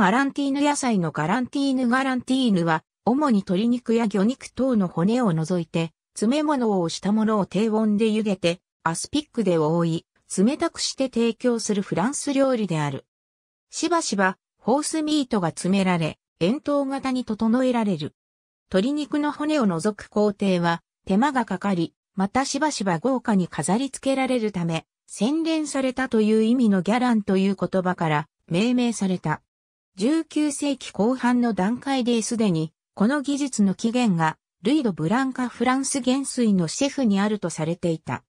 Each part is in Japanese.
ガランティーヌ野菜のガランティーヌガランティーヌは、主に鶏肉や魚肉等の骨を除いて、詰め物をしたものを低温で茹でて、アスピックで覆い、冷たくして提供するフランス料理である。しばしば、ホースミートが詰められ、円筒型に整えられる。鶏肉の骨を除く工程は、手間がかかり、またしばしば豪華に飾り付けられるため、洗練されたという意味のギャランという言葉から命名された。19世紀後半の段階ですでに、この技術の起源が、ルイド・ブランカ・フランス元帥のシェフにあるとされていた。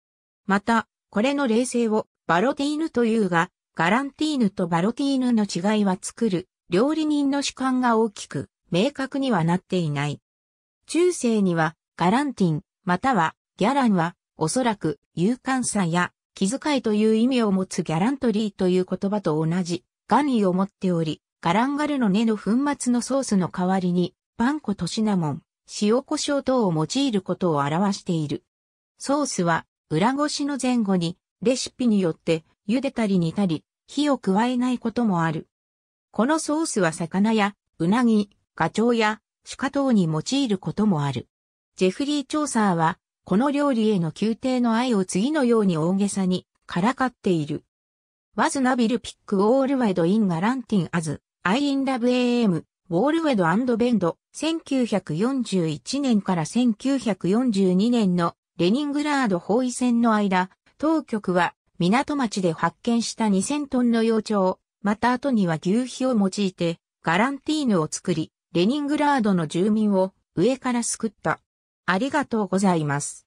また、これの霊性をバロティーヌというが、ガランティーヌとバロティーヌの違いは作る料理人の主観が大きく明確にはなっていない。中世にはガランティンまたはギャランはおそらく勇敢さや気遣いという意味を持つギャラントリーという言葉と同じガ意を持っており、ガランガルの根の粉末のソースの代わりに、パン粉とシナモン、塩胡椒等を用いることを表している。ソースは、裏ごしの前後に、レシピによって、茹でたり煮たり、火を加えないこともある。このソースは魚や、うなぎ、ガチョウや、鹿等に用いることもある。ジェフリー・チョーサーは、この料理への宮廷の愛を次のように大げさに、からかっている。w a ナビルピックオールワイドインガランティンアズ。I in Love AM、ウォールウェドベンド、1941年から1942年のレニングラード包囲戦の間、当局は港町で発見した2000トンの幼鳥、また後には牛皮を用いて、ガランティーヌを作り、レニングラードの住民を上から救った。ありがとうございます。